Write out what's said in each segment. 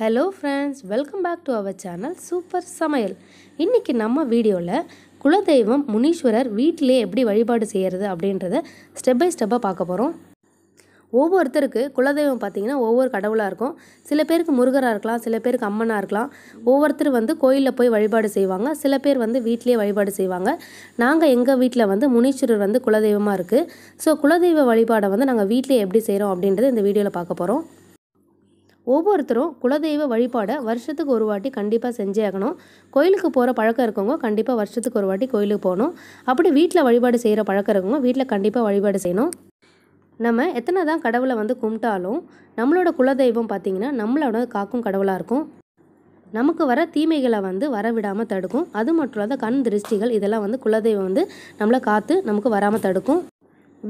hello friends welcome back to our channel super சமையல் இன்றைக்கி நம்ம வீடியோவில் குலதெய்வம் முனீஸ்வரர் வீட்டிலே எப்படி வழிபாடு செய்கிறது அப்படின்றத ஸ்டெப் பை ஸ்டெப்பாக பார்க்க போகிறோம் ஒவ்வொருத்தருக்கு குலதெய்வம் பார்த்திங்கன்னா ஒவ்வொரு கடவுளாக இருக்கும் சில பேருக்கு முருகராக இருக்கலாம் சில பேருக்கு அம்மனாக இருக்கலாம் ஒவ்வொருத்தர் வந்து கோயிலில் போய் வழிபாடு செய்வாங்க சில பேர் வந்து வீட்டிலே வழிபாடு செய்வாங்க நாங்கள் எங்கள் வீட்டில் வந்து முனீஸ்வரர் வந்து குலதெய்வமாக இருக்குது ஸோ குலதெய்வ வழிபாடை வந்து நாங்கள் வீட்டிலே எப்படி செய்கிறோம் அப்படின்றத இந்த வீடியோவில் பார்க்க போகிறோம் ஒவ்வொருத்தரும் குலதெய்வ வழிபாடை வருஷத்துக்கு ஒரு வாட்டி கண்டிப்பாக செஞ்சே ஆகணும் கோயிலுக்கு போகிற பழக்கம் இருக்கவங்க கண்டிப்பாக வருஷத்துக்கு ஒரு வாட்டி கோயிலுக்கு போகணும் அப்படி வீட்டில் வழிபாடு செய்கிற பழக்கம் இருக்கவங்க வீட்டில் கண்டிப்பாக வழிபாடு செய்யணும் நம்ம எத்தனை தான் கடவுளை வந்து கும்பிட்டாலும் நம்மளோட குலதெய்வம் பார்த்திங்கன்னா நம்மளோட காக்கும் கடவுளாக இருக்கும் நமக்கு வர தீமைகளை வந்து வரவிடாமல் தடுக்கும் அது மட்டும் இல்லாத கண் திருஷ்டிகள் இதெல்லாம் வந்து குலதெய்வம் வந்து நம்மளை காத்து நமக்கு வராமல் தடுக்கும்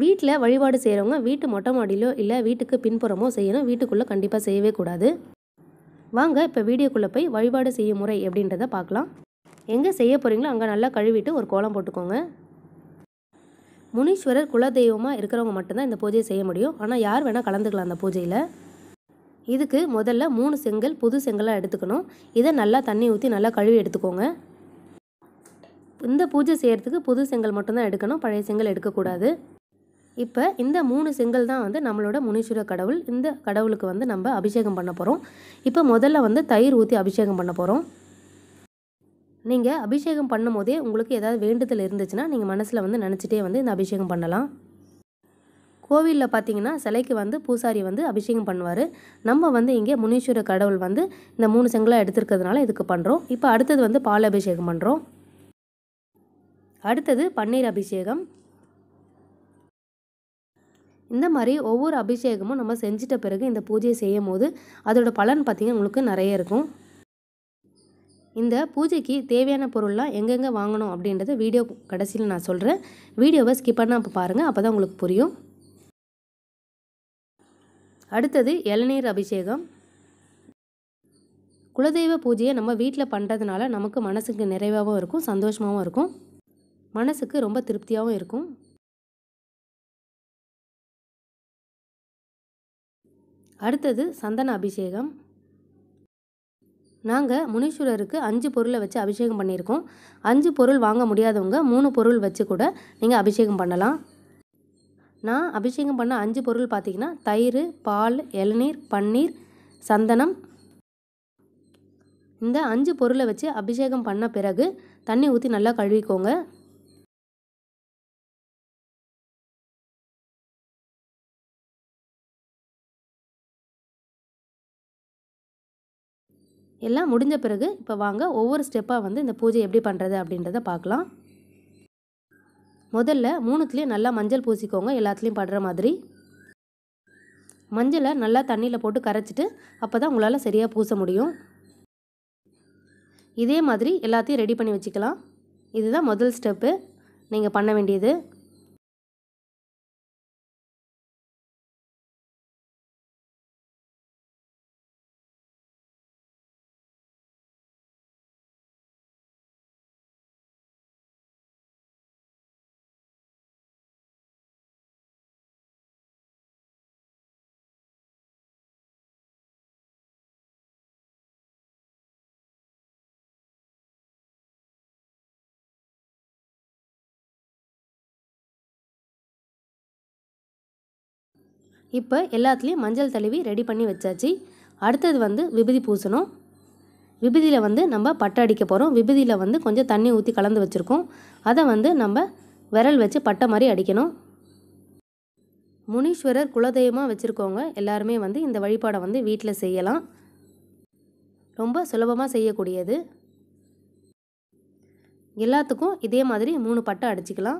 வீட்டில் வழிபாடு செய்கிறவங்க வீட்டு மொட்டை மாடியிலோ இல்லை வீட்டுக்கு பின்புறமோ செய்யணும் வீட்டுக்குள்ளே கண்டிப்பாக செய்யவே கூடாது வாங்க இப்போ வீடியோக்குள்ளே போய் வழிபாடு செய்யும் முறை அப்படின்றத பார்க்கலாம் எங்கே செய்ய போகிறீங்களோ அங்கே நல்லா கழுவிட்டு ஒரு கோலம் போட்டுக்கோங்க முனீஸ்வரர் குலதெய்வமாக இருக்கிறவங்க மட்டும்தான் இந்த பூஜையை செய்ய முடியும் ஆனால் யார் வேணால் கலந்துக்கலாம் அந்த பூஜையில் இதுக்கு முதல்ல மூணு செங்கல் புது செங்கலாக எடுத்துக்கணும் இதை நல்லா தண்ணி ஊற்றி நல்லா கழுவி எடுத்துக்கோங்க இந்த பூஜை செய்கிறதுக்கு புது செங்கல் மட்டும்தான் எடுக்கணும் பழைய செங்கல் எடுக்கக்கூடாது இப்போ இந்த மூணு செங்கல் தான் வந்து நம்மளோட முனீஸ்வர கடவுள் இந்த கடவுளுக்கு வந்து நம்ம அபிஷேகம் பண்ண போகிறோம் இப்போ முதல்ல வந்து தயிர் ஊற்றி அபிஷேகம் பண்ண போகிறோம் நீங்கள் அபிஷேகம் பண்ணும் போதே உங்களுக்கு ஏதாவது வேண்டுதல் இருந்துச்சுன்னா நீங்கள் மனசில் வந்து நினச்சிட்டே வந்து இந்த அபிஷேகம் பண்ணலாம் கோவிலில் பார்த்தீங்கன்னா சிலைக்கு வந்து பூசாரி வந்து அபிஷேகம் பண்ணுவார் நம்ம வந்து இங்கே முனீஸ்வர கடவுள் வந்து இந்த மூணு செங்கலாக எடுத்துருக்கிறதுனால இதுக்கு பண்ணுறோம் இப்போ அடுத்தது வந்து பால் அபிஷேகம் பண்ணுறோம் அடுத்தது பன்னீர் அபிஷேகம் இந்த மாதிரி ஒவ்வொரு அபிஷேகமும் நம்ம செஞ்சிட்ட பிறகு இந்த பூஜையை செய்யும் போது அதோட பலன் பார்த்திங்கன்னா உங்களுக்கு நிறைய இருக்கும் இந்த பூஜைக்கு தேவையான பொருள்லாம் எங்கெங்கே வாங்கணும் அப்படின்றத வீடியோ கடைசியில் நான் சொல்கிறேன் வீடியோவை ஸ்கிப் பண்ணால் அப்போ பாருங்கள் அப்போ தான் உங்களுக்கு புரியும் அடுத்தது இளநீர் அபிஷேகம் குலதெய்வ பூஜையை நம்ம வீட்டில் பண்ணுறதுனால நமக்கு மனசுக்கு நிறைவாகவும் இருக்கும் சந்தோஷமாகவும் இருக்கும் மனசுக்கு ரொம்ப திருப்தியாகவும் இருக்கும் அடுத்தது சந்தன அபிஷேகம் நாங்கள் முனீஸ்வரருக்கு அஞ்சு பொருளை வச்சு அபிஷேகம் பண்ணியிருக்கோம் அஞ்சு பொருள் வாங்க முடியாதவங்க மூணு பொருள் வச்சு கூட நீங்கள் அபிஷேகம் பண்ணலாம் நான் அபிஷேகம் பண்ண அஞ்சு பொருள் பார்த்திங்கன்னா தயிர் பால் இளநீர் பன்னீர் சந்தனம் இந்த அஞ்சு பொருளை வச்சு அபிஷேகம் பண்ண பிறகு தண்ணி ஊற்றி நல்லா கழுவிக்கோங்க எல்லாம் முடிஞ்ச பிறகு இப்போ வாங்க ஒவ்வொரு ஸ்டெப்பாக வந்து இந்த பூஜை எப்படி பண்ணுறது அப்படின்றத பார்க்கலாம் முதல்ல மூணுத்துலேயும் நல்லா மஞ்சள் பூசிக்கோங்க எல்லாத்துலேயும் படுற மாதிரி மஞ்சளை நல்லா தண்ணியில் போட்டு கரைச்சிட்டு அப்போ தான் உங்களால் சரியாக பூச முடியும் இதே மாதிரி எல்லாத்தையும் ரெடி பண்ணி வச்சுக்கலாம் இதுதான் முதல் ஸ்டெப்பு நீங்கள் பண்ண வேண்டியது இப்போ எல்லாத்துலேயும் மஞ்சள் தழுவி ரெடி பண்ணி வச்சாச்சு அடுத்தது வந்து விபதி பூசணும் விபதியில் வந்து நம்ம பட்டை அடிக்க போகிறோம் விபதியில் வந்து கொஞ்சம் தண்ணி ஊற்றி கலந்து வச்சுருக்கோம் அதை வந்து நம்ம விரல் வச்சு பட்டை மாதிரி அடிக்கணும் முனீஸ்வரர் குலதெய்வமாக வச்சுருக்கவங்க எல்லாருமே வந்து இந்த வழிபாடை வந்து வீட்டில் செய்யலாம் ரொம்ப சுலபமாக செய்யக்கூடியது எல்லாத்துக்கும் இதே மாதிரி மூணு பட்டை அடிச்சுக்கலாம்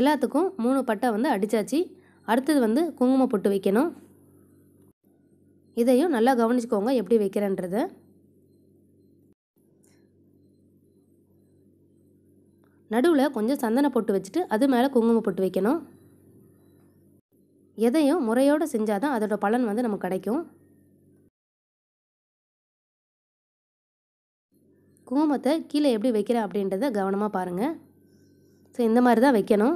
எல்லாத்துக்கும் மூணு பட்டை வந்து அடித்தாச்சு அடுத்தது வந்து குங்குமம் பொட்டு வைக்கணும் இதையும் நல்லா கவனிச்சுக்கோங்க எப்படி வைக்கிறேன்றது நடுவில் கொஞ்சம் சந்தன பொட்டு வச்சுட்டு அது மேலே குங்குமம் பொட்டு வைக்கணும் எதையும் முறையோடு செஞ்சால் தான் அதோடய பலன் வந்து நமக்கு கிடைக்கும் குங்குமத்தை கீழே எப்படி வைக்கிறேன் அப்படின்றத கவனமாக பாருங்கள் ஸோ இந்த மாதிரி தான் வைக்கணும்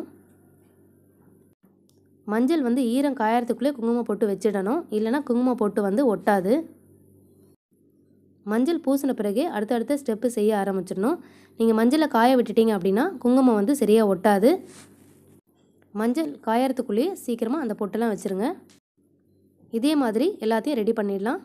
மஞ்சள் வந்து ஈரம் காயறதுக்குள்ளே குங்குமம் போட்டு வச்சிடணும் இல்லைனா குங்குமம் போட்டு வந்து ஒட்டாது மஞ்சள் பூசின பிறகு அடுத்தடுத்த ஸ்டெப்பு செய்ய ஆரம்பிச்சிடணும் நீங்கள் மஞ்சளை காய விட்டுட்டீங்க அப்படின்னா குங்குமம் வந்து சரியாக ஒட்டாது மஞ்சள் காயறதுக்குள்ளேயே சீக்கிரமாக அந்த பொட்டெல்லாம் வச்சுருங்க இதே மாதிரி எல்லாத்தையும் ரெடி பண்ணிடலாம்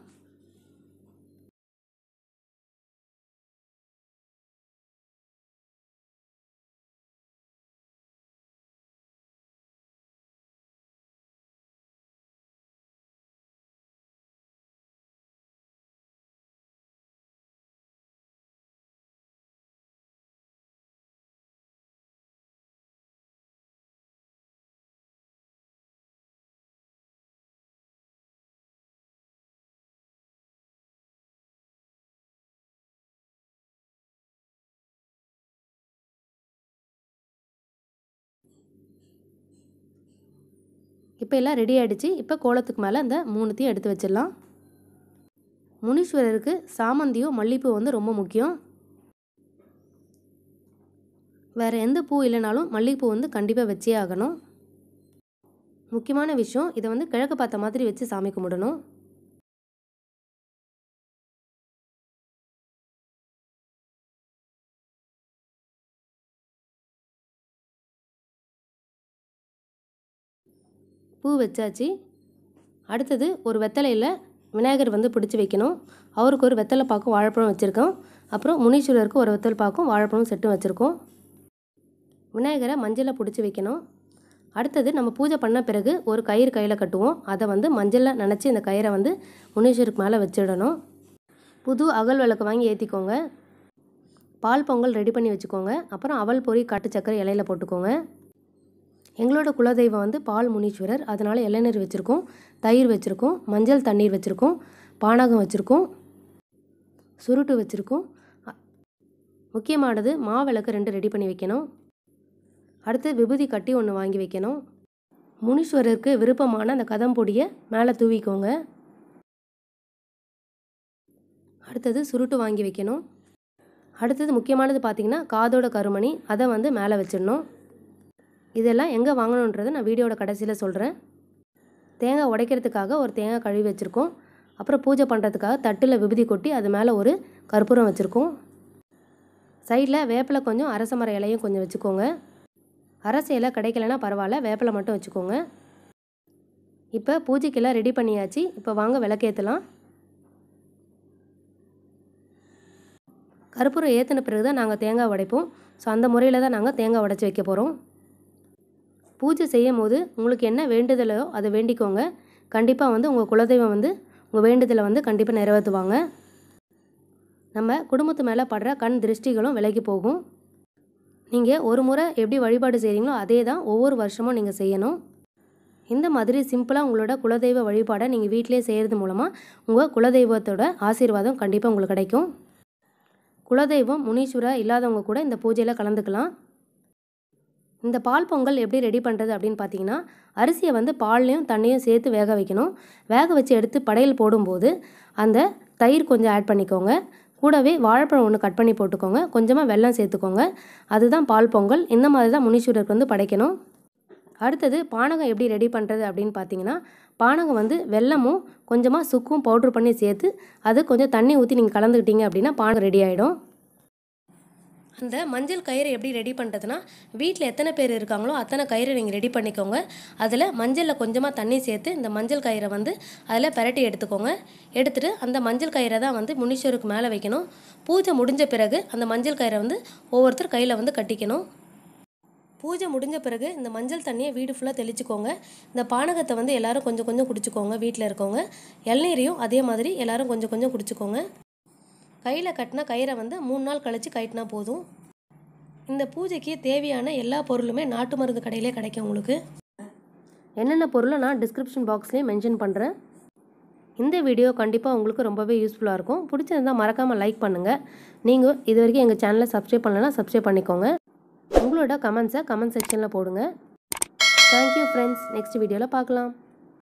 இப்போ எல்லாம் ரெடி ஆகிடுச்சு இப்போ கோலத்துக்கு மேலே இந்த மூணுத்தையும் எடுத்து வச்சிடலாம் முனீஸ்வரருக்கு சாமந்தியும் மல்லிப்பூ வந்து ரொம்ப முக்கியம் வேறு எந்த பூ இல்லைனாலும் மல்லிகைப்பூ வந்து கண்டிப்பாக வச்சே ஆகணும் முக்கியமான விஷயம் இதை வந்து கிழக்கு பார்த்த மாதிரி வச்சு சாமி கும்பிடணும் பூ வச்சாச்சு அடுத்தது ஒரு வெத்தலையில் விநாயகர் வந்து பிடிச்சி வைக்கணும் அவருக்கு ஒரு வெத்தலை பாக்கும் வாழைப்பழம் வச்சுருக்கோம் அப்புறம் முனீஸ்வரருக்கு ஒரு வெத்தலை பாக்கும் வாழைப்பழம் செட்டும் வச்சுருக்கோம் விநாயகரை மஞ்சளில் பிடிச்சி வைக்கணும் அடுத்தது நம்ம பூஜை பண்ண பிறகு ஒரு கயிறு கையில் கட்டுவோம் அதை வந்து மஞ்சளில் நினச்சி இந்த கயிறை வந்து முனீஸ்வருக்கு மேலே வச்சிடணும் புது அகல் விளக்கு வாங்கி ஏற்றிக்கோங்க பால் பொங்கல் ரெடி பண்ணி வச்சுக்கோங்க அப்புறம் அவல் பொறி காட்டு சக்கரை இலையில் போட்டுக்கோங்க எங்களோட குலதெய்வம் வந்து பால் முனீஸ்வரர் அதனால் இளநீர் வச்சுருக்கோம் தயிர் வச்சுருக்கோம் மஞ்சள் தண்ணீர் வச்சுருக்கோம் பானகம் வச்சுருக்கோம் சுருட்டு வச்சுருக்கோம் முக்கியமானது மாவிளக்கு ரெண்டு ரெடி பண்ணி வைக்கணும் அடுத்து விபூதி கட்டி ஒன்று வாங்கி வைக்கணும் முனீஸ்வரருக்கு விருப்பமான அந்த கதம்பொடியை மேலே தூவிக்கோங்க அடுத்தது சுருட்டு வாங்கி வைக்கணும் அடுத்தது முக்கியமானது பார்த்திங்கன்னா காதோட கருமணி அதை வந்து மேலே வச்சிடணும் இதெல்லாம் எங்கே வாங்கணுன்றதை நான் வீடியோட கடைசியில் சொல்கிறேன் தேங்காய் உடைக்கிறதுக்காக ஒரு தேங்காய் கழுவி வச்சுருக்கோம் அப்புறம் பூஜை பண்ணுறதுக்காக தட்டில் விபூதி கொட்டி அது மேலே ஒரு கற்பூரம் வச்சுருக்கோம் சைடில் வேப்பிலை கொஞ்சம் அரச மர இலையும் கொஞ்சம் வச்சுக்கோங்க அரச இலை கிடைக்கலன்னா பரவாயில்ல வேப்பிலை மட்டும் வச்சுக்கோங்க இப்போ பூஜைக்கெல்லாம் ரெடி பண்ணியாச்சு இப்போ வாங்க விளக்கேற்றலாம் கற்பூரம் ஏற்றின பிறகு தான் நாங்கள் தேங்காய் உடைப்போம் ஸோ அந்த முறையில் தான் நாங்கள் தேங்காய் உடைச்சி வைக்க போகிறோம் பூஜை செய்யும் போது உங்களுக்கு என்ன வேண்டுதலோ அதை வேண்டிக்கோங்க கண்டிப்பாக வந்து உங்கள் குலதெய்வம் வந்து உங்கள் வேண்டுதலை வந்து கண்டிப்பாக நிறைவேற்றுவாங்க நம்ம குடும்பத்து மேலே படுற கண் திருஷ்டிகளும் விலகி போகும் நீங்கள் ஒரு முறை எப்படி வழிபாடு செய்கிறீங்களோ அதே தான் ஒவ்வொரு வருஷமும் நீங்கள் செய்யணும் இந்த மாதிரி சிம்பிளாக உங்களோட குலதெய்வ வழிபாடை நீங்கள் வீட்டிலே செய்கிறது மூலமாக உங்கள் குலதெய்வத்தோட ஆசீர்வாதம் கண்டிப்பாக உங்களுக்கு கிடைக்கும் குலதெய்வம் முனீஸ்வரா இல்லாதவங்க கூட இந்த பூஜையில் கலந்துக்கலாம் இந்த பால் பொங்கல் எப்படி ரெடி பண்ணுறது அப்படின்னு பார்த்தீங்கன்னா அரிசியை வந்து பால்லையும் தண்ணியும் சேர்த்து வேக வைக்கணும் வேக வச்சு எடுத்து படையல் போடும்போது அந்த தயிர் கொஞ்சம் ஆட் பண்ணிக்கோங்க கூடவே வாழைப்பழம் ஒன்று கட் பண்ணி போட்டுக்கோங்க கொஞ்சமாக வெல்லம் சேர்த்துக்கோங்க அதுதான் பால் பொங்கல் இந்த மாதிரி தான் முனீஸ்வரருக்கு வந்து படைக்கணும் அடுத்தது பானகம் எப்படி ரெடி பண்ணுறது அப்படின்னு பார்த்தீங்கன்னா பானகம் வந்து வெல்லமும் கொஞ்சமாக சுக்கும் பவுட்ரு பண்ணி சேர்த்து அது கொஞ்சம் தண்ணி ஊற்றி நீங்கள் கலந்துக்கிட்டீங்க அப்படின்னா பானகம் ரெடி ஆகிடும் அந்த மஞ்சள் கயிறு எப்படி ரெடி பண்ணுறதுன்னா வீட்டில் எத்தனை பேர் இருக்காங்களோ அத்தனை கயிறு நீங்கள் ரெடி பண்ணிக்கோங்க அதில் மஞ்சளில் கொஞ்சமாக தண்ணி சேர்த்து இந்த மஞ்சள் கயிறை வந்து அதில் பரட்டி எடுத்துக்கோங்க எடுத்துகிட்டு அந்த மஞ்சள் கயிறை தான் வந்து முனீஸ்வருக்கு மேலே வைக்கணும் பூஜை முடிஞ்ச பிறகு அந்த மஞ்சள் கயிறை வந்து ஒவ்வொருத்தர் கையில் வந்து கட்டிக்கணும் பூஜை முடிஞ்ச பிறகு இந்த மஞ்சள் தண்ணியை வீடு ஃபுல்லாக தெளிச்சுக்கோங்க இந்த பானகத்தை வந்து எல்லோரும் கொஞ்சம் கொஞ்சம் குடிச்சிக்கோங்க வீட்டில் இருக்கவங்க இளநீரையும் அதே மாதிரி எல்லோரும் கொஞ்சம் கொஞ்சம் குடிச்சிக்கோங்க கையில் கட்டின கயிறை வந்து மூணு நாள் கழித்து கட்டினா போதும் இந்த பூஜைக்கு தேவையான எல்லா பொருளுமே நாட்டு மருந்து கடையிலே கிடைக்கும் உங்களுக்கு என்னென்ன பொருளை நான் டிஸ்கிரிப்ஷன் பாக்ஸ்லேயும் மென்ஷன் பண்ணுறேன் இந்த வீடியோ கண்டிப்பாக உங்களுக்கு ரொம்பவே யூஸ்ஃபுல்லாக இருக்கும் பிடிச்சிருந்தால் மறக்காமல் லைக் பண்ணுங்கள் நீங்கள் இது வரைக்கும் எங்கள் சேனலை சப்ஸ்கிரைப் பண்ணலன்னா சப்ஸ்கிரைப் பண்ணிக்கோங்க உங்களோட கமெண்ட்ஸை கமெண்ட் செக்ஷனில் போடுங்க தேங்க்யூ ஃப்ரெண்ட்ஸ் நெக்ஸ்ட் வீடியோவில் பார்க்கலாம்